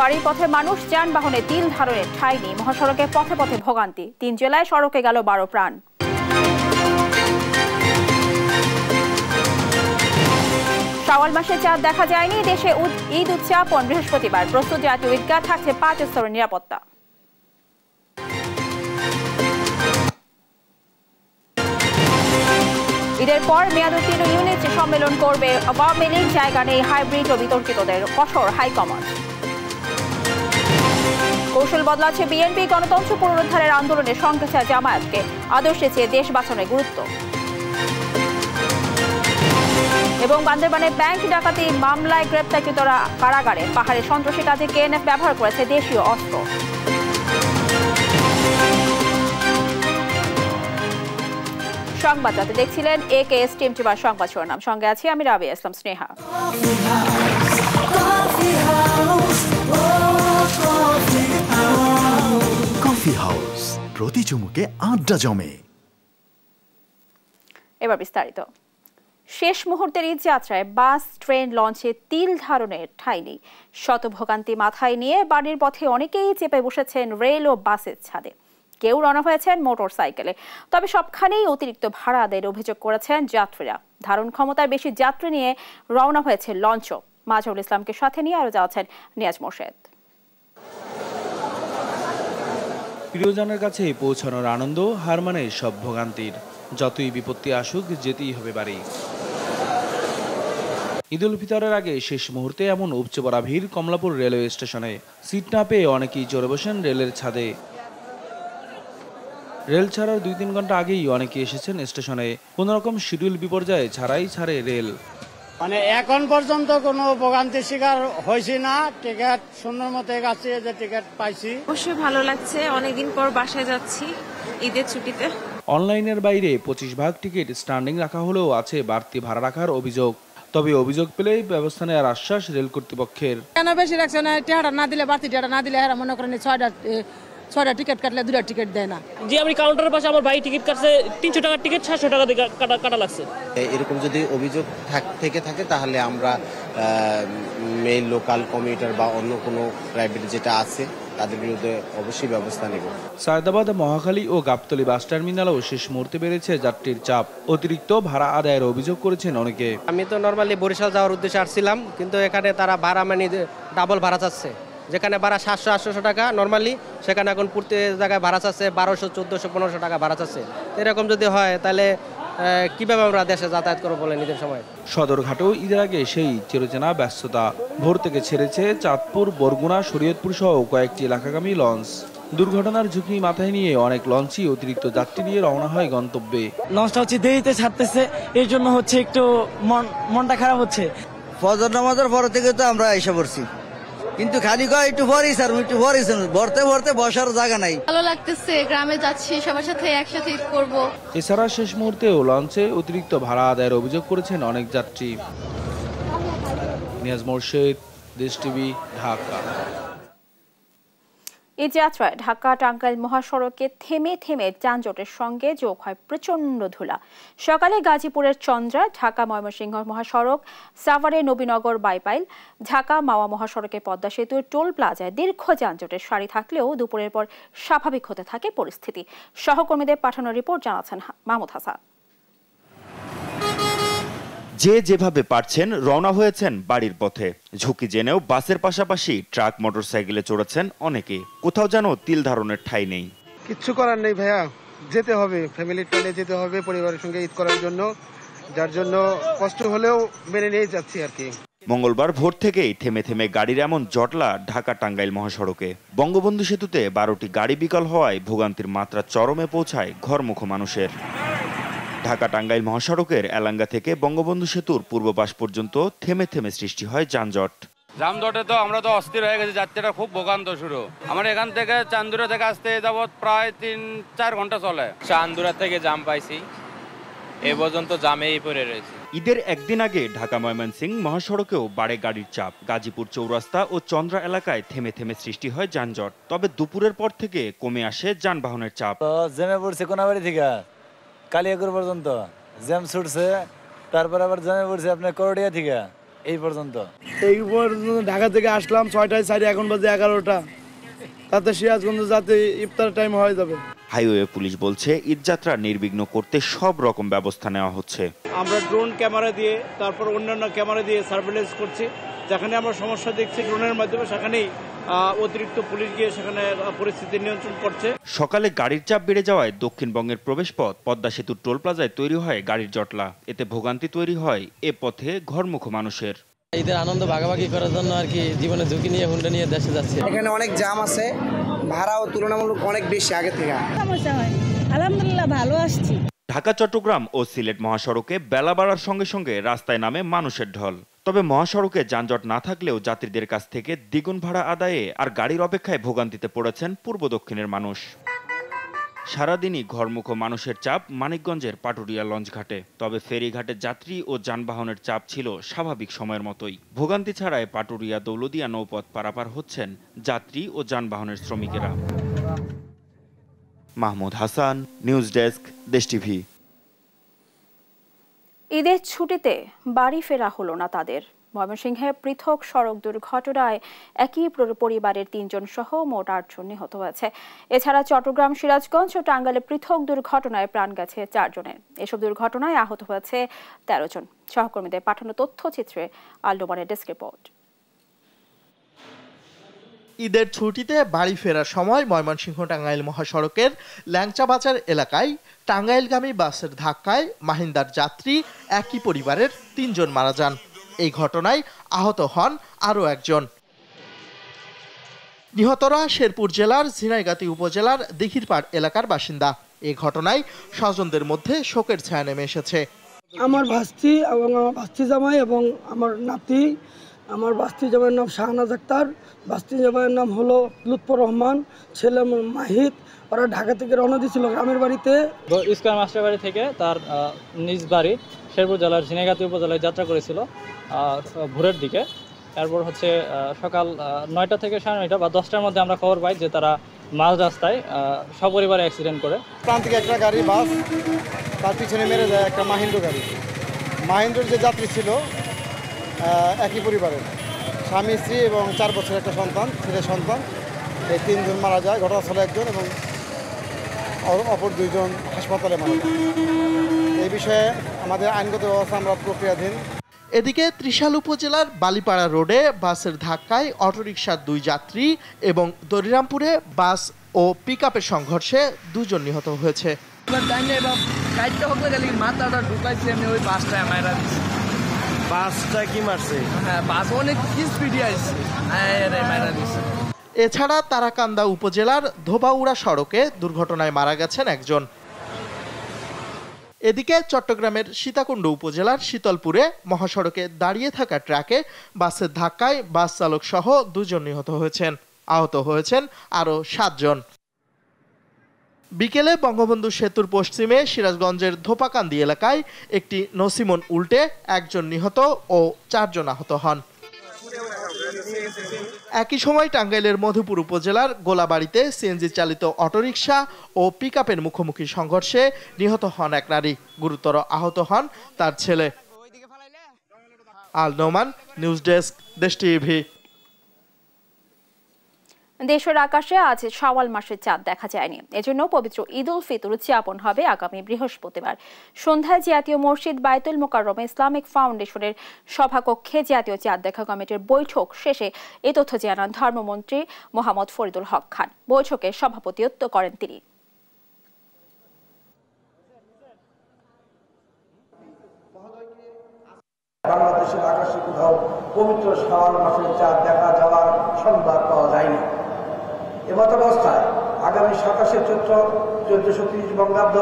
বাড়ির পথে মানুষ যানবাহনে তিল ধারণের ঠাই নেই মহাসড়কে পথে পথে ভোগান্তি তিন জেলায় সড়কে গেল বারো প্রাণ শাওয়াল মাসে চাঁদ দেখা যায়নি দেশে ঈদ উদযাপন বৃহস্পতিবার প্রস্তুত জাতীয় ঈদগাহ থাকছে পাঁচ স্তরের নিরাপত্তা ঈদের পর মেয়াদ উত্তীর্ণ ইউনিট সম্মেলন করবে আওয়ামী লীগ জায়গা নেই হাইব্রিড ও বিতর্কিতদের কঠোর হাইকমান্ড কৌশল বদলাচ্ছে বিএনপি গণতন্ত্র পুনরুদ্ধারের আন্দোলনে সংকেছে জামায়াতকে আদর্শে চেয়ে দেশ বাঁচানোর গুরুত্ব এবং বান্দরবানের ব্যাংক ডাকাতি মামলায় গ্রেপ্তারকৃতরা কারাগারে পাহাড়ে সন্ত্রাসী কাজে কেএনএফ ব্যবহার করেছে দেশীয় অস্ত্র সংবাদদাতা দেখছিলেন এ কে এস টিম টিভার সংবাদ শিরোনাম সঙ্গে আছি আমি রাবিয়া ইসলাম স্নেহা কফি হাউস প্রতি চুমুকে আড্ডা জমে এবার বিস্তারিত শেষ মুহূর্তের এই যাত্রায় বাস ট্রেন লঞ্চে তিল ধারণের ঠাঁই নেই শত ভোগান্তি মাথায় নিয়ে বাড়ির পথে অনেকেই চেপে বসেছেন রেল ও বাসের ছাদে কেউ রওনা হয়েছেন মোটর সাইকেলে তবে সবখানেই অতিরিক্ত ভাড়া আদায়ের অভিযোগ করেছেন যাত্রীরা ধারণ ক্ষমতায় বেশি যাত্রী নিয়ে রওনা হয়েছে লঞ্চও মাজহুল ইসলামকে সাথে নিয়ে আরও যাচ্ছেন নিয়াজ মোর্শেদ প্রিয়জনের কাছে পৌঁছানোর আনন্দ হার মানে সব ভোগান্তির যতই বিপত্তি আসুক যেতেই হবে বাড়ি ঈদুল ফিতরের আগে শেষ মুহূর্তে এমন উপচে পড়া ভিড় কমলাপুর রেলওয়ে স্টেশনে সিট না পেয়ে অনেকেই চড়ে বসেন রেলের ছাদে রেল ছাড়ার দুই তিন ঘন্টা আগেই অনেকে এসেছেন স্টেশনে কোনোরকম শিডিউল বিপর্যয়ে ছাড়াই ছাড়ে রেল মানে এখন পর্যন্ত কোনো ভোগান্তির শিকার হয়েছি না টিকিট সুন্দর মতো গেছি যে টিকিট পাইছি অবশ্যই ভালো লাগছে অনেকদিন পর বাসায় যাচ্ছি ঈদের ছুটিতে অনলাইনের বাইরে পঁচিশ ভাগ টিকিট স্ট্যান্ডিং রাখা হলেও আছে বাড়তি ভাড়া রাখার অভিযোগ তবে অভিযোগ পেলেই ব্যবস্থা নেওয়ার আশ্বাস রেল কর্তৃপক্ষের কেন বেশি রাখছে না টেহারা না দিলে বাড়তি টেহারা না দিলে মনে করেন ছয়টা ছয়টা টিকিট কাটলে দুটা টিকিট দেয় না যে আমি কাউন্টারের পাশে আমার ভাই টিকিট কাটছে তিনশো টাকার টিকিট সাতশো টাকা দিয়ে কাটা কাটা লাগছে এরকম যদি অভিযোগ থেকে থাকে তাহলে আমরা মেইন লোকাল কমিউটার বা অন্য কোনো প্রাইভেট যেটা আছে তাদের বিরুদ্ধে অবশ্যই ব্যবস্থা নেব সায়দাবাদ মহাকালী ও গাবতলী বাস টার্মিনালেও শেষ মুহূর্তে বেড়েছে যাত্রীর চাপ অতিরিক্ত ভাড়া আদায়ের অভিযোগ করেছেন অনেকে আমি তো নর্মালি বরিশাল যাওয়ার উদ্দেশ্যে আসছিলাম কিন্তু এখানে তারা ভাড়া মানে ডাবল ভাড়া চাচ্ছে যেখানে ভাড়া সাতশো আটশোশো টাকা নর্মালি সেখানে এখন পড়তে জায়গায় ভাড়া চাচ্ছে বারোশো চোদ্দোশো পনেরোশো টাকা ভাড়া চাচ্ছে এরকম যদি হয় তাহলে কিভাবে আমরা দেশে যাতায়াত করবো বলে নিজের সময় সদরঘাটেও ঈদের আগে সেই চিরচেনা ব্যস্ততা ভোর থেকে ছেড়েছে চাঁদপুর বরগুনা শরীয়তপুর সহ কয়েকটি এলাকাগামী লঞ্চ দুর্ঘটনার ঝুঁকি মাথায় নিয়ে অনেক লঞ্চই অতিরিক্ত যাত্রী নিয়ে রওনা হয় গন্তব্যে লঞ্চটা হচ্ছে দেরিতে ছাড়তেছে এর জন্য হচ্ছে একটু মন মনটা খারাপ হচ্ছে ফজর নামাজের পর থেকে তো আমরা এসে পড়ছি কিন্তু খালি কয় একটু ভরি স্যার একটু ভরি ভরতে ভরতে বসার জায়গা নাই ভালো লাগতেছে গ্রামে যাচ্ছি সবার সাথে একসাথে ঈদ করব এছাড়া শেষ মুহূর্তে লঞ্চে অতিরিক্ত ভাড়া আদায়ের অভিযোগ করেছেন অনেক যাত্রী নিয়াজ মোর্শেদ দেশ টিভি ঢাকা এই যাত্রায় ঢাকা টাঙ্গাইল মহাসড়কে থেমে থেমে যানজটের সঙ্গে যোগ হয় প্রচণ্ড ধুলা সকালে গাজীপুরের চন্দ্রা ঢাকা ময়মনসিংহ মহাসড়ক সাভারে নবীনগর বাইপাইল ঢাকা মাওয়া মহাসড়কে পদ্মা সেতুর টোল প্লাজায় দীর্ঘ যানজটের সারি থাকলেও দুপুরের পর স্বাভাবিক হতে থাকে পরিস্থিতি সহকর্মীদের পাঠানো রিপোর্ট জানাচ্ছেন মাহমুদ হাসান যে যেভাবে পারছেন রওনা হয়েছেন বাড়ির পথে ঝুঁকি জেনেও বাসের পাশাপাশি ট্রাক মোটরসাইকেলে চড়েছেন অনেকে কোথাও যেন তিল ধারণের ঠাঁই নেই কিচ্ছু করার নেই ভাইয়া যেতে হবে ফ্যামিলি ট্রেনে যেতে হবে পরিবারের সঙ্গে ঈদ করার জন্য যার জন্য কষ্ট হলেও মেনে নিয়ে যাচ্ছি আর কি মঙ্গলবার ভোর থেকেই থেমে থেমে গাড়ির এমন জটলা ঢাকা টাঙ্গাইল মহাসড়কে বঙ্গবন্ধু সেতুতে বারোটি গাড়ি বিকল হওয়ায় ভোগান্তির মাত্রা চরমে পৌঁছায় ঘরমুখ মানুষের ঢাকা টাঙ্গাইল মহাসড়কের এলাঙ্গা থেকে বঙ্গবন্ধু সেতুর পূর্ব পাশ পর্যন্ত থেমে থেমে সৃষ্টি হয় যানজট জামজটে তো আমরা তো অস্থির হয়ে গেছি যাত্রীরা খুব ভোগান্ত শুরু আমার এখান থেকে চান্দুরা থেকে আসতে যাবৎ প্রায় তিন চার ঘন্টা চলে চান্দুরা থেকে জাম পাইছি এ পর্যন্ত জামেই পড়ে রয়েছে ঈদের একদিন আগে ঢাকা ময়মনসিং মহাসড়কেও বাড়ে গাড়ির চাপ গাজীপুর চৌরাস্তা ও চন্দ্রা এলাকায় থেমে থেমে সৃষ্টি হয় যানজট তবে দুপুরের পর থেকে কমে আসে যানবাহনের চাপ জেমে পড়ছে কোনাবাড়ি থেকে কালিয়াকুর পর্যন্ত জ্যাম ছুটছে তারপর আবার জ্যামে পড়ছে আপনার করডিয়া থেকে এই পর্যন্ত এই পর্যন্ত ঢাকা থেকে আসলাম ছয়টায় সাড়ে এখন বাজে এগারোটা তাতে সিরাজগঞ্জ যাতে ইফতার টাইম হয়ে যাবে হাইওয়ে পুলিশ বলছে ঈদযাত্রা নির্বিঘ্ন করতে সব রকম ব্যবস্থা নেওয়া হচ্ছে আমরা ড্রোন ক্যামেরা দিয়ে তারপর অন্যান্য ক্যামেরা দিয়ে সার্ভেলেন্স করছি যেখানে আমরা সমস্যা দেখছি ড্রোনের মাধ্যমে সেখানেই অতিরিক্ত পুলিশ গিয়ে সেখানে পরিস্থিতি নিয়ন্ত্রণ করছে সকালে গাড়ির চাপ বেড়ে যাওয়ায় দক্ষিণবঙ্গের প্রবেশপথ পদ্মা সেতুর টোল প্লাজায় তৈরি হয় গাড়ির জটলা এতে ভোগান্তি তৈরি হয় এ পথে ঘরমুখ মানুষের ঈদের আনন্দ ভাগাভাগি করার জন্য আর কি জীবনে ঝুঁকি নিয়ে হুন্ডা নিয়ে দেশে যাচ্ছে এখানে অনেক জাম আছে ভাড়াও তুলনামূলক অনেক বেশি আগে থেকে আলহামদুলিল্লাহ ভালো আসছি ঢাকা চট্টগ্রাম ও সিলেট মহাসড়কে বেলা বাড়ার সঙ্গে সঙ্গে রাস্তায় নামে মানুষের ঢল তবে মহাসড়কে যানজট না থাকলেও যাত্রীদের কাছ থেকে দ্বিগুণ ভাড়া আদায়ে আর গাড়ির অপেক্ষায় ভোগান্তিতে পড়েছেন পূর্ব দক্ষিণের মানুষ সারাদিনই ঘরমুখো মানুষের চাপ মানিকগঞ্জের পাটুরিয়া লঞ্চঘাটে তবে ফেরিঘাটে যাত্রী ও যানবাহনের চাপ ছিল স্বাভাবিক সময়ের মতোই ভোগান্তি ছাড়াই পাটুরিয়া দৌলদিয়া নৌপথ পারাপার হচ্ছেন যাত্রী ও যানবাহনের শ্রমিকেরা Mahmud Hasan news desk Desh TV ঈদের ছুটিতে বাড়ি ফেরা হলো না তাদের ময়মনসিংহে পৃথক সড়ক দুর্ঘটনায় একই পরিবারের তিনজন সহ মোট আটজন নিহত হয়েছে এছাড়া চট্টগ্রাম সিরাজগঞ্জ ও টাঙ্গালে পৃথক দুর্ঘটনায় প্রাণ গেছে চারজনের এসব দুর্ঘটনায় আহত হয়েছে তেরো জন সহকর্মীদের পাঠানো তথ্যচিত্রে আল্ডোমানের ডেস্ক রিপোর্ট ঈদের ছুটিতে বাড়ি ফেরার সময় ময়মনসিংহ টাঙ্গাইল মহাসড়কের বাজার এলাকায় টাঙ্গাইলগামী বাসের ধাক্কায় মাহিন্দার যাত্রী একই পরিবারের তিনজন মারা যান এই ঘটনায় আহত হন আরও একজন নিহতরা শেরপুর জেলার ঝিনাইগাতি উপজেলার দিঘিরপাড় এলাকার বাসিন্দা এ ঘটনায় স্বজনদের মধ্যে শোকের ছায়া নেমে এসেছে আমার ভাস্তি এবং আমার ভাস্তি জামাই এবং আমার নাতি আমার বাস্তি জামাইয়ের নাম শাহনাজ আক্তার বাস্তি জামাইয়ের নাম হলো লুৎফর রহমান ছেলে মাহিত ওরা ঢাকা থেকে রওনা দিয়েছিল গ্রামের বাড়িতে স্কোয়ার মাস্টার বাড়ি থেকে তার নিজ বাড়ি শেরপুর জেলার ঝিনেগাতি উপজেলায় যাত্রা করেছিল ভোরের দিকে তারপর হচ্ছে সকাল নয়টা থেকে সাড়ে নয়টা বা দশটার মধ্যে আমরা খবর পাই যে তারা মাঝ রাস্তায় সপরিবারে অ্যাক্সিডেন্ট করে থেকে একটা গাড়ি বাস তার পিছনে মেরে যায় একটা মাহিন্দ্র গাড়ি মাহিন্দ্রর যে যাত্রী ছিল একই পরিবারের স্বামী স্ত্রী এবং চার বছরের একটা সন্তান ছেলে সন্তান এই তিনজন মারা যায় ঘটনাস্থলে একজন এবং অপর দুইজন হাসপাতালে মারা যায় এই বিষয়ে আমাদের আইনগত ব্যবস্থা আমরা প্রক্রিয়াধীন এদিকে ত্রিশাল উপজেলার বালিপাড়া রোডে বাসের ধাক্কায় অটোরিকশার দুই যাত্রী এবং দরিরামপুরে বাস ও পিক আপের সংঘর্ষে দুজন নিহত হয়েছে মাথাটা ঢুকাইছি আমি ওই বাসটায় মায়েরা দিচ্ছি বাসটা কি মারছে হ্যাঁ বাস অনেক স্পিডে আসছে এছাড়া তারাকান্দা উপজেলার ধোবাউড়া সড়কে দুর্ঘটনায় মারা গেছেন একজন এদিকে চট্টগ্রামের সীতাকুণ্ড উপজেলার শীতলপুরে মহাসড়কে দাঁড়িয়ে থাকা ট্রাকে বাসের ধাক্কায় বাস চালক সহ দুজন নিহত হয়েছেন আহত হয়েছেন আরও সাতজন বিকেলে বঙ্গবন্ধু সেতুর পশ্চিমে সিরাজগঞ্জের ধোপাকান্দি এলাকায় একটি নসিমন উল্টে একজন নিহত ও চারজন আহত হন একই সময় টাঙ্গাইলের মধুপুর উপজেলার গোলাবাড়িতে সিএনজি চালিত অটোরিকশা ও আপের মুখোমুখি সংঘর্ষে নিহত হন এক নারী গুরুতর আহত হন তার ছেলে Al Noman news desk Desh TV দেশের আকাশে আজ সওয়াল মাসের চাঁদ দেখা যায়নি এজন্য পবিত্র ঈদ উল ফিতর উদযাপন হবে আগামী বৃহস্পতিবার সন্ধ্যায় জাতীয় মসজিদ বায়তুল মোকারম ইসলামিক ফাউন্ডেশনের সভাকক্ষে জাতীয় চাঁদ দেখা কমিটির বৈঠক শেষে এ তথ্য জানান ধর্মমন্ত্রী মোহাম্মদ ফরিদুল হক খান বৈঠকে সভাপতিত্ব করেন তিনি বাংলাদেশের আকাশে কোথাও পবিত্র শাওয়াল মাসের চাঁদ দেখা যাওয়ার সংবাদ পাওয়া যায়নি এবার অবস্থায় আগামী সাতাশে চৈত্র চোদ্দশো তিরিশ বঙ্গাব্দ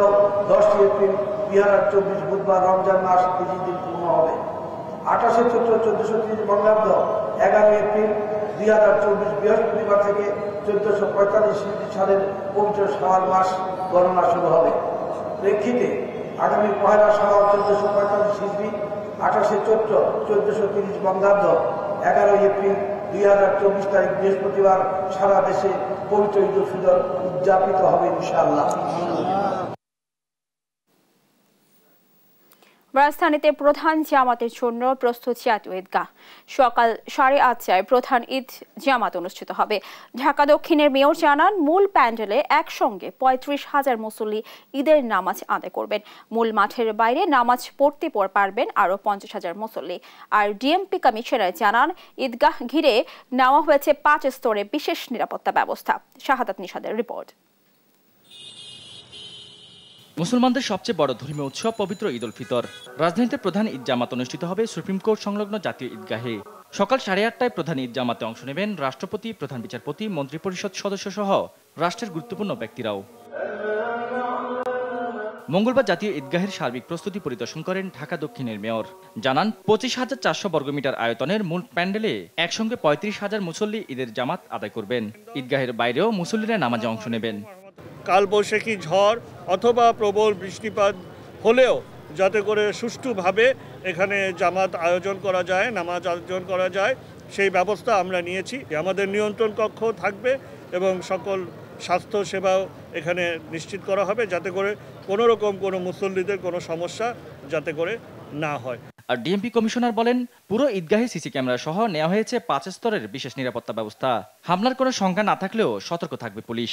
দশটি এপ্রিল দুই হাজার চব্বিশ বুধবার রমজান মাস তিরিশ দিন পূর্ণ হবে আঠাশে চৈত্র চোদ্দশো তিরিশ বঙ্গাব্দ এগারো এপ্রিল দুই হাজার চব্বিশ বৃহস্পতিবার থেকে চোদ্দশো পঁয়তাল্লিশ সালের পবিত্র সওয়াল মাস গণনা শুরু হবে প্রেক্ষিতে আগামী পয়লা সওয়াল চোদ্দশো পঁয়তাল্লিশ শিল্পী আঠাশে চৈত্র চোদ্দশো তিরিশ বঙ্গাব্দ এগারোই এপ্রিল দুই হাজার চব্বিশ তারিখ বৃহস্পতিবার সারা দেশে পবিত্র ঈদ উদযাপিত হবে ইনশাআল্লাহ রাজধানীতে প্রধান জামাতের জন্য প্রস্তুত জাতীয় ঈদগাহ সকাল সাড়ে আটটায় প্রধান ঈদ জামাত অনুষ্ঠিত হবে ঢাকা দক্ষিণের মেয়র জানান মূল প্যান্ডেলে একসঙ্গে পঁয়ত্রিশ হাজার মুসল্লি ঈদের নামাজ আদায় করবেন মূল মাঠের বাইরে নামাজ পড়তে পর পারবেন আরও পঞ্চাশ হাজার মুসল্লি আর ডিএমপি কমিশনার জানান ঈদগাহ ঘিরে নেওয়া হয়েছে পাঁচ স্তরে বিশেষ নিরাপত্তা ব্যবস্থা শাহাদাত নিষাদের রিপোর্ট মুসলমানদের সবচেয়ে বড় ধর্মীয় উৎসব পবিত্র ঈদ উল ফিতর রাজধানীতে প্রধান ঈদ জামাত অনুষ্ঠিত হবে সুপ্রিম কোর্ট সংলগ্ন জাতীয় ঈদগাহে সকাল সাড়ে আটটায় প্রধান ঈদ জামাতে অংশ নেবেন রাষ্ট্রপতি প্রধান বিচারপতি মন্ত্রিপরিষদ সদস্য সহ রাষ্ট্রের গুরুত্বপূর্ণ ব্যক্তিরাও মঙ্গলবার জাতীয় ঈদগাহের সার্বিক প্রস্তুতি পরিদর্শন করেন ঢাকা দক্ষিণের মেয়র জানান পঁচিশ হাজার চারশো বর্গমিটার আয়তনের মূল প্যান্ডেলে একসঙ্গে পঁয়ত্রিশ হাজার মুসল্লি ঈদের জামাত আদায় করবেন ঈদগাহের বাইরেও মুসল্লিরা নামাজে অংশ নেবেন কালবৈশাখী ঝড় অথবা প্রবল বৃষ্টিপাত হলেও যাতে করে সুষ্ঠুভাবে এখানে জামাত আয়োজন করা যায় নামাজ আয়োজন করা যায় সেই ব্যবস্থা আমরা নিয়েছি আমাদের নিয়ন্ত্রণ কক্ষ থাকবে এবং সকল স্বাস্থ্য সেবাও এখানে নিশ্চিত করা হবে যাতে করে কোনো রকম কোনো মুসল্লিদের কোনো সমস্যা যাতে করে না হয় আর ডিএমপি কমিশনার বলেন পুরো ঈদগাহে সিসি ক্যামেরা সহ নেওয়া হয়েছে পাঁচ স্তরের বিশেষ নিরাপত্তা ব্যবস্থা হামলার কোনো সংখ্যা না থাকলেও সতর্ক থাকবে পুলিশ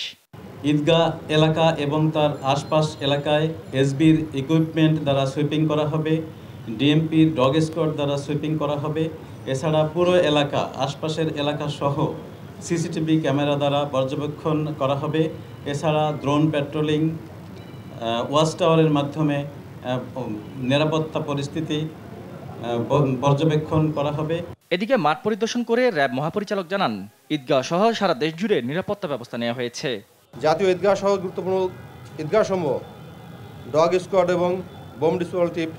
ঈদগাহ এলাকা এবং তার আশপাশ এলাকায় এসবির ইকুইপমেন্ট দ্বারা সুইপিং করা হবে ডিএমপির ডগ স্কোয়াড দ্বারা সুইপিং করা হবে এছাড়া পুরো এলাকা আশপাশের এলাকা সহ সিসিটিভি ক্যামেরা দ্বারা পর্যবেক্ষণ করা হবে এছাড়া ড্রোন পেট্রোলিং ওয়াচ টাওয়ারের মাধ্যমে নিরাপত্তা পরিস্থিতি পর্যবেক্ষণ করা হবে এদিকে মাঠ পরিদর্শন করে র্যাব মহাপরিচালক জানান ঈদগাহ সহ সারা দেশ জুড়ে নিরাপত্তা ব্যবস্থা নেওয়া হয়েছে জাতীয় ঈদগাহ সহ গুরুত্বপূর্ণ ঈদগাহসমূহ ডগ স্কোয়াড এবং বোম ডিসপোজাল টিপ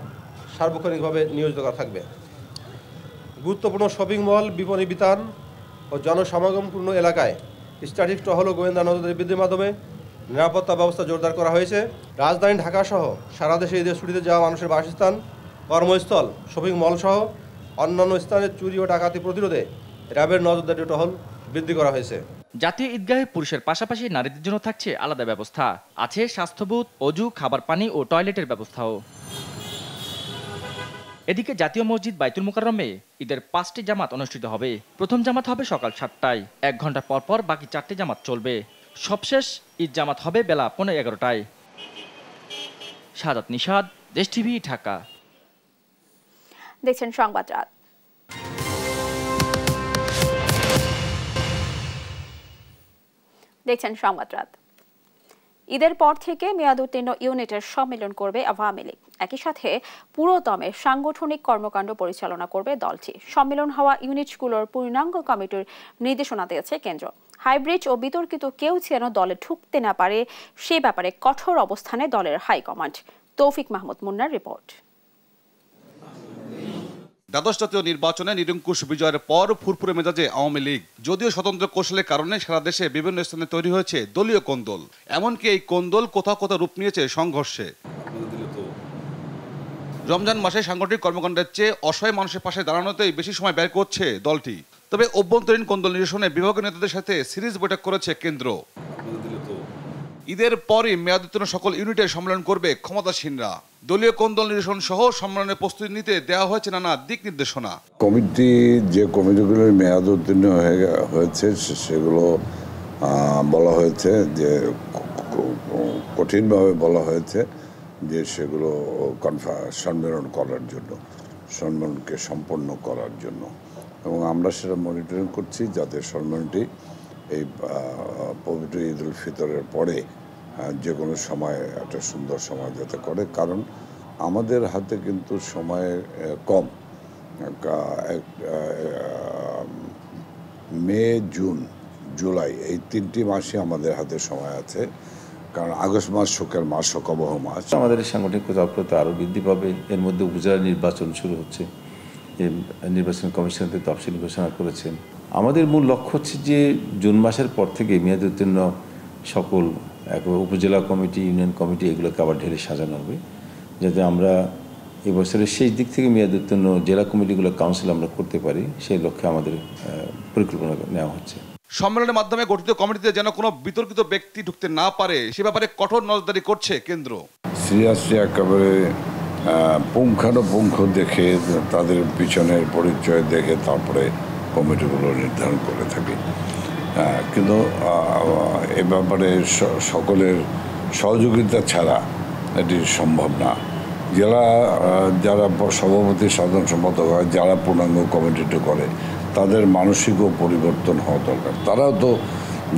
সার্বক্ষণিকভাবে নিয়োজিত করা থাকবে গুরুত্বপূর্ণ শপিং মল বিপণী বিতান ও জনসমাগমপূর্ণ এলাকায় স্ট্যাটিক টহল ও গোয়েন্দা নজরদারি বৃদ্ধির মাধ্যমে নিরাপত্তা ব্যবস্থা জোরদার করা হয়েছে রাজধানী ঢাকাসহ সারা দেশে ঈদের ছুটিতে যাওয়া মানুষের বাসস্থান কর্মস্থল শপিং মল সহ অন্যান্য স্থানে চুরি ও ডাকাতি প্রতিরোধে র্যাবের নজরদারি টহল বৃদ্ধি করা হয়েছে জাতীয় ঈদগাহে পুরুষের পাশাপাশি নারীদের জন্য থাকছে আলাদা ব্যবস্থা আছে স্বাস্থ্যবোধ অজু খাবার পানি ও টয়লেটের ব্যবস্থাও এদিকে জাতীয় মসজিদ বাইতুল মোকাররমে ঈদের পাঁচটি জামাত অনুষ্ঠিত হবে প্রথম জামাত হবে সকাল সাতটায় এক ঘন্টা পর পর বাকি চারটি জামাত চলবে সবশেষ ঈদ জামাত হবে বেলা পনেরো এগারোটায় সাজাত নিষাদ দেশ টিভি ঢাকা দেখছেন সংবাদ রাত দেখছেন রাত ঈদের পর থেকে মেয়াদ উত্তীর্ণ ইউনিটের সম্মেলন করবে আওয়ামী লীগ একই সাথে পুরোদমে সাংগঠনিক কর্মকাণ্ড পরিচালনা করবে দলটি সম্মেলন হওয়া ইউনিটগুলোর পূর্ণাঙ্গ কমিটির নির্দেশনা দিয়েছে কেন্দ্র হাইব্রিড ও বিতর্কিত কেউ যেন দলে ঢুকতে না পারে সে ব্যাপারে কঠোর অবস্থানে দলের হাইকমান্ড তৌফিক মাহমুদ মুন্নার রিপোর্ট দ্বাদশ জাতীয় নির্বাচনে নিরঙ্কুশ বিজয়ের পর ফুরফুরে মেজাজে আওয়ামী লীগ যদিও স্বতন্ত্র কৌশলের কারণে সারা দেশে বিভিন্ন স্থানে তৈরি হয়েছে দলীয় কোন্দল এমনকি এই কোন্দল কোথাও কোথাও রূপ নিয়েছে সংঘর্ষে রমজান মাসে সাংগঠনিক কর্মকাণ্ডের চেয়ে অসহায় মানুষের পাশে দাঁড়ানোতেই বেশি সময় ব্যয় করছে দলটি তবে অভ্যন্তরীণ কোন্দল নিরসনে বিভাগীয় নেতাদের সাথে সিরিজ বৈঠক করেছে কেন্দ্র ঈদের পরই মেয়াদোত্তীর্ণ সকল ইউনিটের সম্মেলন করবে ক্ষমতাসীনরা দলীয় কোন্দল নিরসন সহ সম্মেলনের প্রস্তুতি নিতে দেওয়া হয়েছে নানা দিক নির্দেশনা কমিটি যে কমিটিগুলোর মেয়াদ উত্তীর্ণ হয়েছে সেগুলো বলা হয়েছে যে কঠিনভাবে বলা হয়েছে যে সেগুলো সম্মেলন করার জন্য সম্মেলনকে সম্পন্ন করার জন্য এবং আমরা সেটা মনিটরিং করছি যাতে সম্মেলনটি এই পবিত্র ঈদ উল ফিতরের পরে যে কোনো সময় একটা সুন্দর সময় যাতে করে কারণ আমাদের হাতে কিন্তু সময় কম মে জুন জুলাই এই তিনটি মাসই আমাদের হাতে সময় আছে কারণ আগস্ট মাস শোকের মাস শোকবহ মাস আমাদের সাংগঠনিক তৎপরতা আরও বৃদ্ধি পাবে এর মধ্যে উপজেলা নির্বাচন শুরু হচ্ছে নির্বাচন কমিশন তফসিল ঘোষণা করেছেন আমাদের মূল লক্ষ্য হচ্ছে যে জুন মাসের পর থেকে উত্তীর্ণ সকল উপজেলা কমিটি ইউনিয়ন কমিটি এগুলোকে আবার ঢেলে সাজানো হবে যাতে আমরা এবছরের শেষ দিক থেকে মেয়াদোত্তীর্ণ জেলা কমিটিগুলো কাউন্সিল আমরা করতে পারি সেই লক্ষ্যে আমাদের পরিকল্পনা নেওয়া হচ্ছে সম্মেলনের মাধ্যমে গঠিত কমিটিতে যেন কোনো বিতর্কিত ব্যক্তি ঢুকতে না পারে সে ব্যাপারে কঠোর নজরদারি করছে কেন্দ্র সিরিয়াসলি একেবারে পুঙ্খানুপুঙ্খ দেখে তাদের পিছনের পরিচয় দেখে তারপরে কমিটিগুলো নির্ধারণ করে থাকি কিন্তু এ ব্যাপারে সকলের সহযোগিতা ছাড়া এটি সম্ভব না জেলা যারা সভাপতি সাধারণ সম্পাদক হয় যারা পূর্ণাঙ্গ কমিটিটি করে তাদের মানসিকও পরিবর্তন হওয়া দরকার তারাও তো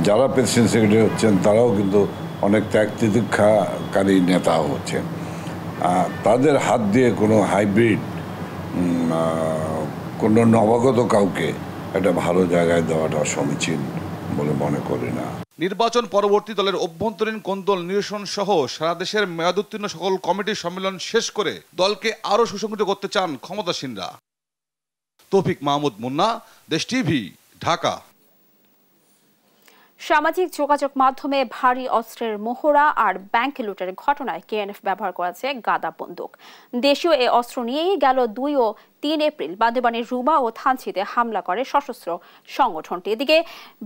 যারা প্রেসিডেন্ট সেক্রেটারি হচ্ছেন তারাও কিন্তু অনেক ত্যাগ তিতিক্ষাকারী নেতা হচ্ছেন তাদের হাত দিয়ে কোনো হাইব্রিড কোনো নবাগত কাউকে একটা ভালো জায়গায় দেওয়াটা সমীচীন বলে মনে করি না নির্বাচন পরবর্তী দলের অভ্যন্তরীণ কোন্দল নিরসন সহ সারা দেশের মেয়াদোত্তীর্ণ সকল কমিটির সম্মেলন শেষ করে দলকে আরও সুসংগঠিত করতে চান ক্ষমতাসীনরা তৌফিক মাহমুদ মুন্না দেশ টিভি ঢাকা সামাজিক যোগাযোগ মাধ্যমে ভারী অস্ত্রের মোহরা আর ব্যাংক লুটের ঘটনায় কেএনএফ ব্যবহার করেছে গাদা বন্দুক দেশীয় এ অস্ত্র নিয়েই গেল দুই ও তিন এপ্রিল বান্দরবানের রুমা ও থানচিতে হামলা করে সশস্ত্র সংগঠনটি এদিকে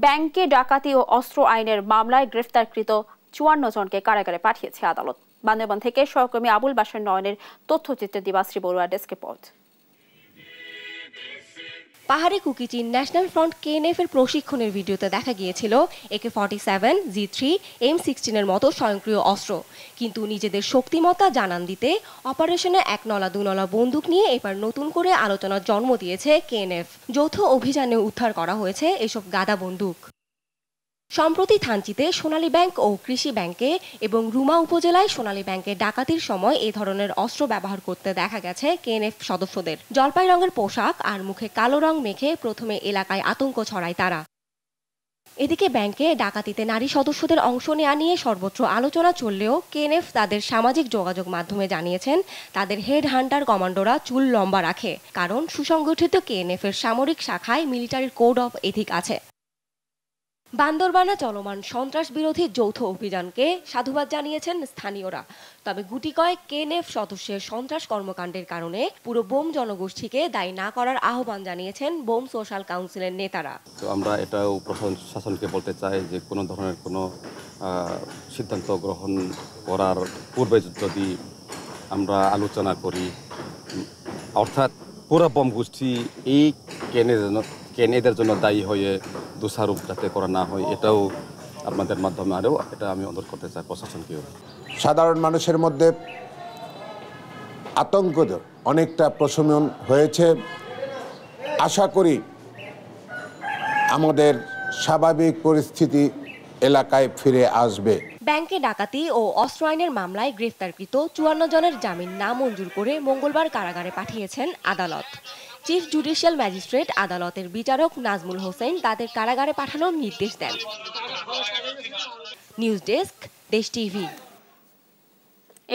ব্যাংকে ডাকাতি ও অস্ত্র আইনের মামলায় গ্রেফতারকৃত চুয়ান্ন জনকে কারাগারে পাঠিয়েছে আদালত বান্দরবান থেকে সহকর্মী আবুল বাসার নয়নের তথ্যচিত্র দিবাশ্রী বড়ুয়া ডেস্ক রিপোর্ট পাহাড়ে কুকিচিন ন্যাশনাল ফ্রন্ট এর প্রশিক্ষণের ভিডিওতে দেখা গিয়েছিল AK forty seven G three M সিক্সটিনের মতো স্বয়ংক্রিয় অস্ত্র কিন্তু নিজেদের শক্তিমত্তা জানান দিতে অপারেশনে এক নলা দুনলা বন্দুক নিয়ে এবার নতুন করে আলোচনার জন্ম দিয়েছে কেএনএফ যৌথ অভিযানে উদ্ধার করা হয়েছে এসব গাদা বন্দুক সম্প্রতি থানচিতে সোনালী ব্যাংক ও কৃষি ব্যাংকে এবং রুমা উপজেলায় সোনালী ব্যাংকে ডাকাতির সময় এ ধরনের অস্ত্র ব্যবহার করতে দেখা গেছে কেএনএফ সদস্যদের জলপাই রঙের পোশাক আর মুখে কালো রং মেখে প্রথমে এলাকায় আতঙ্ক ছড়ায় তারা এদিকে ব্যাংকে ডাকাতিতে নারী সদস্যদের অংশ নেওয়া নিয়ে সর্বত্র আলোচনা চললেও কেএনএফ তাদের সামাজিক যোগাযোগ মাধ্যমে জানিয়েছেন তাদের হেড হান্টার কমান্ডোরা চুল লম্বা রাখে কারণ সুসংগঠিত কেএনএফ এর সামরিক শাখায় মিলিটারি কোড অফ এথিক আছে বান্দরবানা চলমান সন্ত্রাস বিরোধী যৌথ অভিযানকে সাধুবাদ জানিয়েছেন স্থানীয়রা তবে গুটি কয়েক কেএনএফ সদস্যের সন্ত্রাস কর্মকাণ্ডের কারণে পুরো বোম জনগোষ্ঠীকে দায়ী না করার আহ্বান জানিয়েছেন বোম সোশ্যাল কাউন্সিলের নেতারা তো আমরা এটাও প্রশাসন শাসনকে বলতে চাই যে কোনো ধরনের কোনো সিদ্ধান্ত গ্রহণ করার পূর্বে যদি আমরা আলোচনা করি অর্থাৎ পুরো বোম গোষ্ঠী এই কেনে কেন এদের জন্য দায়ী হয়ে দোষারোপ যাতে করা না হয় এটাও আপনাদের মাধ্যমে আরও এটা আমি অনুরোধ করতে চাই প্রশাসনকেও সাধারণ মানুষের মধ্যে আতঙ্ক অনেকটা প্রশমন হয়েছে আশা করি আমাদের স্বাভাবিক পরিস্থিতি এলাকায় ফিরে আসবে ব্যাংকে ডাকাতি ও অস্ত্র আইনের মামলায় গ্রেফতারকৃত চুয়ান্ন জনের জামিন না মঞ্জুর করে মঙ্গলবার কারাগারে পাঠিয়েছেন আদালত চিফ জুডিশিয়াল ম্যাজিস্ট্রেট আদালতের বিচারক নাজমুল হোসেন তাদের কারাগারে পাঠানোর নির্দেশ দেন নিউজ ডেস্ক দেশ টিভি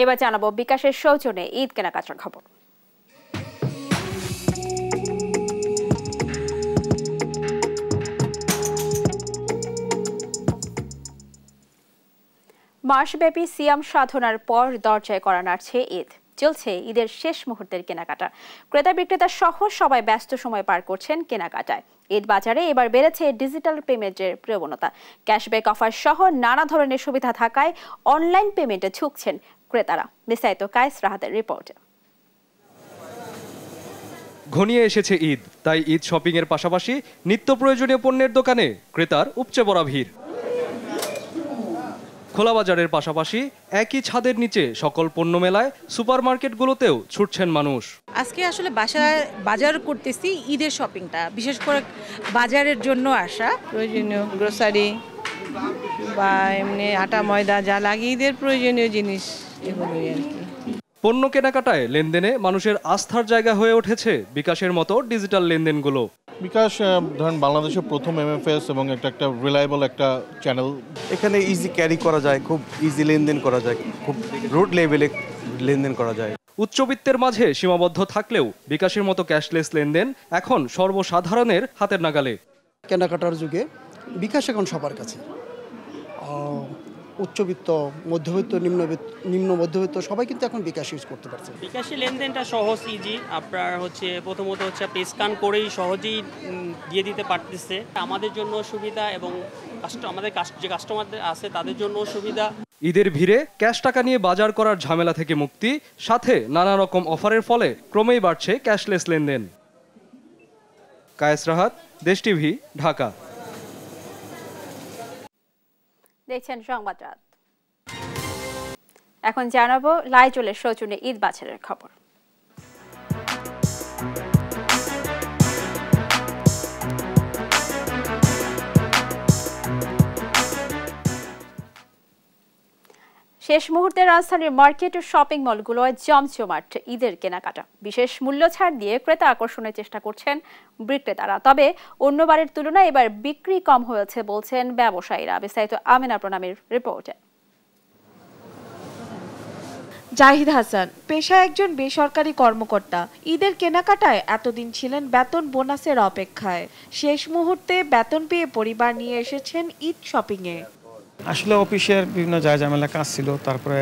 এবার জানাবো বিকাশের সৌজনে ঈদ কেনাকাটার খবর মাসব্যাপী সিয়াম সাধনার পর দরজায় করা নাড়ছে ঈদ চলছে ঈদের শেষ মুহূর্তের কেনাকাটা ক্রেতা বিক্রেতা সহ সবাই ব্যস্ত সময় পার করছেন কেনাকাটায় ঈদ বাজারে এবার বেড়েছে ডিজিটাল পেমেন্টের প্রবণতা ক্যাশব্যাক অফার সহ নানা ধরনের সুবিধা থাকায় অনলাইন পেমেন্টে ঝুঁকছেন ক্রেতারা বিস্তারিত কায়েস রাহাতের রিপোর্টে ঘনিয়ে এসেছে ঈদ তাই ঈদ শপিংয়ের পাশাপাশি নিত্য প্রয়োজনীয় পণ্যের দোকানে ক্রেতার উপচে বড়া ভিড় খোলাবাজারের পাশাপাশি একই ছাদের নিচে সকল পণ্য মেলায় সুপার মার্কেটগুলোতেও ছুটছেন মানুষ আজকে আসলে বাসায় বাজার করতেছি ঈদের শপিংটা বিশেষ করে বাজারের জন্য আসা প্রয়োজনীয় গ্রোসারি বা এমনি আটা ময়দা যা লাগে ঈদের প্রয়োজনীয় জিনিস এগুলোই আর কি পণ্য কেনাকাটায় লেনদেনে মানুষের আস্থার জায়গা হয়ে উঠেছে বিকাশের মতো ডিজিটাল লেনদেনগুলো বিকাশ ধরেন বাংলাদেশের প্রথম এমএফএস এবং একটা একটা রিলায়েবল একটা চ্যানেল এখানে ইজি ক্যারি করা যায় খুব ইজি লেনদেন করা যায় খুব রোড লেভেলে লেনদেন করা যায় উচ্চবিত্তের মাঝে সীমাবদ্ধ থাকলেও বিকাশের মতো ক্যাশলেস লেনদেন এখন সর্বসাধারণের হাতের নাগালে কেনাকাটার যুগে বিকাশ এখন সবার কাছে উচ্চবিত্ত মধ্যবিত্ত নিম্নবিত্ত নিম্ন মধ্যবিত্ত সবাই কিন্তু এখন বিকাশ ইউজ করতে পারছে বিকাশী লেনদেনটা সহজ ইজি আপনার হচ্ছে প্রথমত হচ্ছে পে স্ক্যান করেই সহজেই দিয়ে দিতে পারতেছে আমাদের জন্য সুবিধা এবং আমাদের যে কাস্টমারদের আছে তাদের জন্য সুবিধা ঈদের ভিড়ে ক্যাশ টাকা নিয়ে বাজার করার ঝামেলা থেকে মুক্তি সাথে নানা রকম অফারের ফলে ক্রমেই বাড়ছে ক্যাশলেস লেনদেন কায়েস রাহাত দেশ টিভি ঢাকা দেখছেন সংবাদ রাত এখন জানাবো লাইজলের সৌজন্যে ঈদ বাছারের খবর শেষ মুহূর্তে রাজধানীর মার্কেট ও শপিং মলগুলোয় জমজমাট ঈদের কেনাকাটা বিশেষ মূল্য ছাড় দিয়ে ক্রেতা আকর্ষণের চেষ্টা করছেন বিক্রেতারা তবে অন্যবারের তুলনায় এবার বিক্রি কম হয়েছে বলছেন ব্যবসায়ীরা বিস্তারিত আমিনা প্রণামের রিপোর্টে জাহিদ হাসান পেশায় একজন বেসরকারি কর্মকর্তা ঈদের কেনাকাটায় এতদিন ছিলেন বেতন বোনাসের অপেক্ষায় শেষ মুহূর্তে বেতন পেয়ে পরিবার নিয়ে এসেছেন ঈদ শপিংয়ে আসলে অফিসের বিভিন্ন যা ঝামেলা কাজ ছিল তারপরে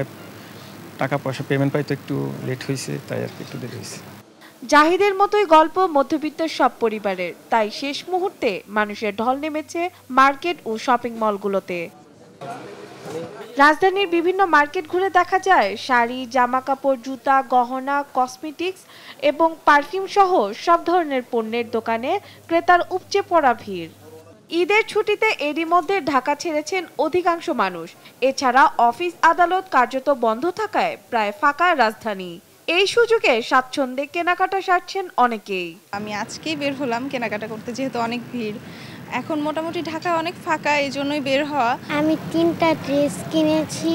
টাকা পয়সা পেমেন্ট পাইতে একটু লেট হয়েছে তাই আর কি একটু দেরি হয়েছে জাহিদের মতোই গল্প মধ্যবিত্ত সব পরিবারের তাই শেষ মুহূর্তে মানুষের ঢল নেমেছে মার্কেট ও শপিং মলগুলোতে রাজধানীর বিভিন্ন মার্কেট ঘুরে দেখা যায় শাড়ি জামা কাপড় জুতা গহনা কসমেটিক্স এবং পারফিউম সহ সব ধরনের পণ্যের দোকানে ক্রেতার উপচে পড়া ভিড় ঈদের ছুটিতে এরই মধ্যে ঢাকা ছেড়েছেন অধিকাংশ মানুষ এছাড়া অফিস আদালত কার্যত বন্ধ থাকায় প্রায় ফাঁকা রাজধানী এই সুযোগে স্বাচ্ছন্দ্যে কেনাকাটা সারছেন অনেকেই আমি আজকেই বের হলাম কেনাকাটা করতে যেহেতু অনেক ভিড় এখন মোটামুটি ঢাকা অনেক ফাঁকা এই জন্যই বের হওয়া আমি তিনটা ড্রেস কিনেছি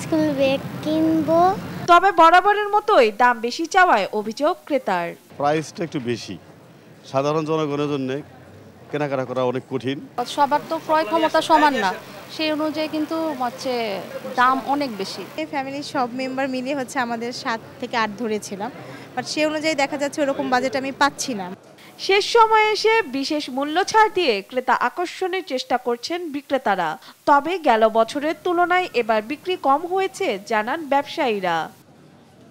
স্কুল ব্যাগ কিনবো তবে বরাবরের মতোই দাম বেশি চাওয়ায় অভিযোগ ক্রেতার প্রাইসটা একটু বেশি সাধারণ জনগণের জন্য কেনাকাটা করা অনেক কঠিন সবার তো ক্রয় ক্ষমতা সমান না সেই অনুযায়ী কিন্তু হচ্ছে দাম অনেক বেশি এই ফ্যামিলির সব মেম্বার মিলে হচ্ছে আমাদের সাত থেকে আট ধরেছিলাম বাট সেই অনুযায়ী দেখা যাচ্ছে ওরকম বাজেট আমি পাচ্ছি না শেষ সময়ে এসে বিশেষ মূল্য ছাড় দিয়ে ক্রেতা আকর্ষণের চেষ্টা করছেন বিক্রেতারা তবে গেল বছরের তুলনায় এবার বিক্রি কম হয়েছে জানান ব্যবসায়ীরা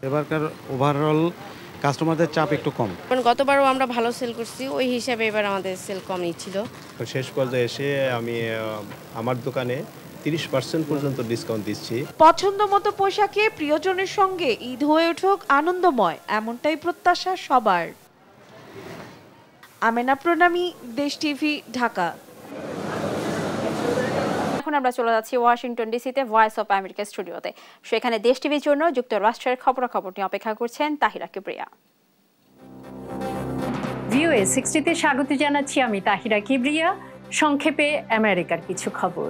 এবারকার ওভারঅল কাস্টমারদের চাপ একটু কম কারণ গতবারও আমরা ভালো সেল করছি ওই হিসাবে এবার আমাদের সেল কম নিচ্ছিল শেষ পর্যায়ে এসে আমি আমার দোকানে তিরিশ পার্সেন্ট পর্যন্ত ডিসকাউন্ট দিচ্ছি পছন্দ মতো পোশাকে প্রিয়জনের সঙ্গে ঈদ হয়ে উঠুক আনন্দময় এমনটাই প্রত্যাশা সবার আমেনা প্রণামী দেশ টিভি ঢাকা এখন আমরা চলে যাচ্ছি ওয়াশিংটন ডিসিতে ভয়েস অফ আমেরিকা স্টুডিওতে সেখানে দেশ টিভির জন্য যুক্তরাষ্ট্রের খবরাখবর নিয়ে অপেক্ষা করছেন তাহিরা কিবরিয়া ভিওএ সিক্সটিতে স্বাগত জানাচ্ছি আমি তাহিরা কিবরিয়া সংক্ষেপে আমেরিকার কিছু খবর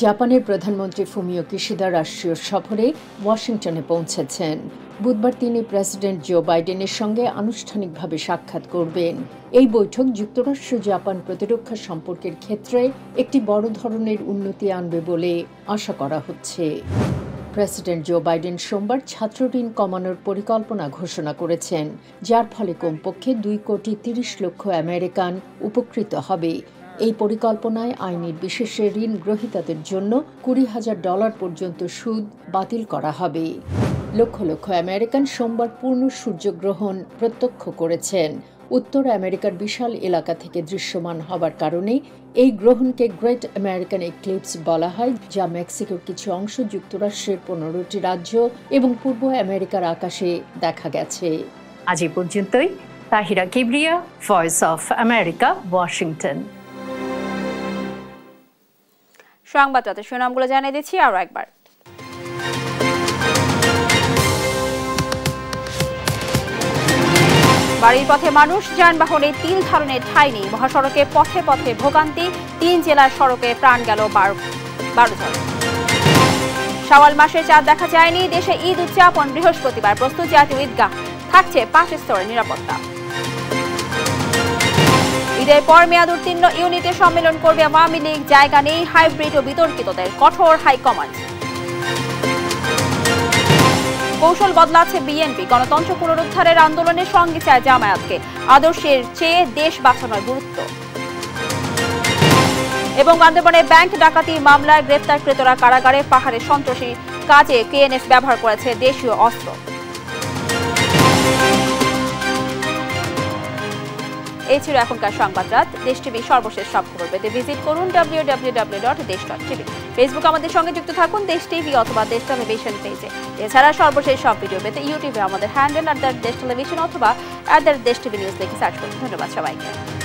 জাপানের প্রধানমন্ত্রী ফুমিও কিশিদা রাষ্ট্রীয় সফরে ওয়াশিংটনে পৌঁছেছেন বুধবার তিনি প্রেসিডেন্ট জো বাইডেনের সঙ্গে আনুষ্ঠানিকভাবে সাক্ষাৎ করবেন এই বৈঠক যুক্তরাষ্ট্র জাপান প্রতিরক্ষা সম্পর্কের ক্ষেত্রে একটি বড় ধরনের উন্নতি আনবে বলে আশা করা হচ্ছে প্রেসিডেন্ট জো বাইডেন সোমবার ছাত্র ঋণ কমানোর পরিকল্পনা ঘোষণা করেছেন যার ফলে কমপক্ষে দুই কোটি তিরিশ লক্ষ আমেরিকান উপকৃত হবে এই পরিকল্পনায় আইনের বিশেষে ঋণ গ্রহীতাদের জন্য কুড়ি হাজার ডলার পর্যন্ত সুদ বাতিল করা হবে লক্ষ লক্ষ আমেরিকান সোমবার পূর্ণ সূর্যগ্রহণ প্রত্যক্ষ করেছেন উত্তর আমেরিকার বিশাল এলাকা থেকে দৃশ্যমান হবার কারণে এই গ্রহণকে গ্রেট আমেরিকান এক্লিপস বলা হয় যা মেক্সিকোর কিছু অংশ যুক্তরাষ্ট্রের পনেরোটি রাজ্য এবং পূর্ব আমেরিকার আকাশে দেখা গেছে আজ এ পর্যন্তই Tahira Kibria voice of America Washington সংবাদদাতা সুনামগুলো জানিয়ে দিচ্ছি আরও একবার বাড়ির পথে মানুষ যানবাহনে তিন ধরনের ঠাই নেই মহাসড়কে পথে পথে ভোগান্তি তিন জেলার সড়কে প্রাণ গেল বারো জন সওয়াল মাসে চাঁদ দেখা যায়নি দেশে ঈদ উদযাপন বৃহস্পতিবার প্রস্তুত জাতীয় ঈদগাহ থাকছে পাঁচ স্তরের নিরাপত্তা ঈদের পর মেয়াদ উত্তীর্ণ ইউনিটে সম্মেলন করবে আওয়ামী লীগ জায়গা নেই হাইব্রিড ও বিতর্কিতদের কঠোর হাইকমান্ড কৌশল বদলাচ্ছে বিএনপি গণতন্ত্র পুনরুদ্ধারের আন্দোলনের সঙ্গে চায় জামায়াতকে আদর্শের চেয়ে দেশ বাঁচানোর গুরুত্ব এবং বান্দরবনে ব্যাংক ডাকাতি মামলায় গ্রেপ্তারকৃতরা কারাগারে পাহাড়ে সন্ত্রাসী কাজে কেএনএফ ব্যবহার করেছে দেশীয় অস্ত্র এই ছিল এখনকার সংবাদ রাত দেশ টিভি সর্বশেষ সব খবর পেতে ভিজিট করুন W W W dot Desh dot TV Facebook আমাদের সঙ্গে যুক্ত থাকুন দেশ টিভি অথবা দেশ টেলিভিশন পেজে এছাড়া সর্বশেষ সব ভিডিও পেতে ইউটিউবে আমাদের handle at the Desh television অথবা at the Desh TV news দেখে সার্চ করুন ধন্যবাদ সবাইকে